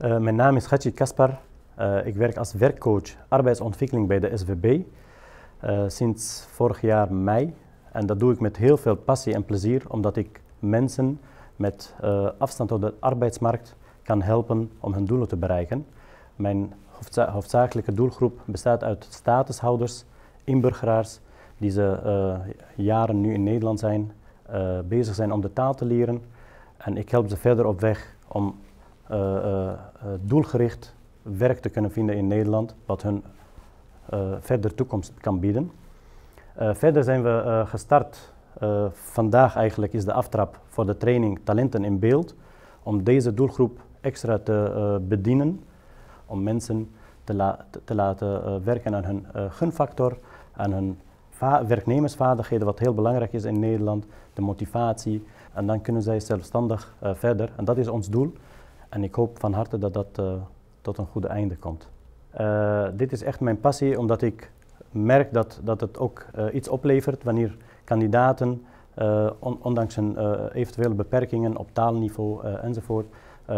Eh, mijn naam is Gatje Kaspar. Eh, ik werk als werkcoach arbeidsontwikkeling bij de SVB eh, sinds vorig jaar mei. En dat doe ik met heel veel passie en plezier, omdat ik mensen met afstand tot de arbeidsmarkt kan helpen om hun doelen te bereiken. Mijn hoofdzakelijke doelgroep bestaat uit statushouders, inburgeraars, die ze jaren nu in Nederland zijn, bezig zijn om de taal te leren. En ik help ze verder op weg om eh, doelgericht werk te kunnen vinden in Nederland, wat hun eh, verder toekomst kan bieden. Eh, verder zijn we gestart. vandaag eigenlijk is de aftrap voor de training Talenten in Beeld, om deze doelgroep extra te bedienen, om mensen te, te laten werken aan hun gunfactor, aan hun werknemersvaardigheden, wat heel belangrijk is in Nederland, de motivatie. En dan kunnen zij zelfstandig verder. En dat is ons doel. En ik hoop van harte dat dat eh, tot een goede einde komt. Eh, dit is echt mijn passie, omdat ik merk dat, dat het ook eh, iets oplevert wanneer kandidaten, ondanks hun eventuele beperkingen op taalniveau enzovoort,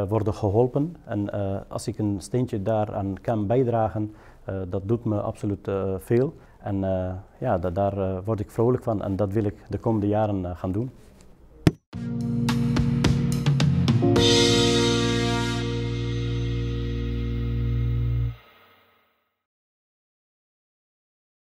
worden geholpen. En als ik een steentje daaraan kan bijdragen, dat doet me absoluut veel. En ja, daar word ik vrolijk van en dat wil ik de komende jaren gaan doen.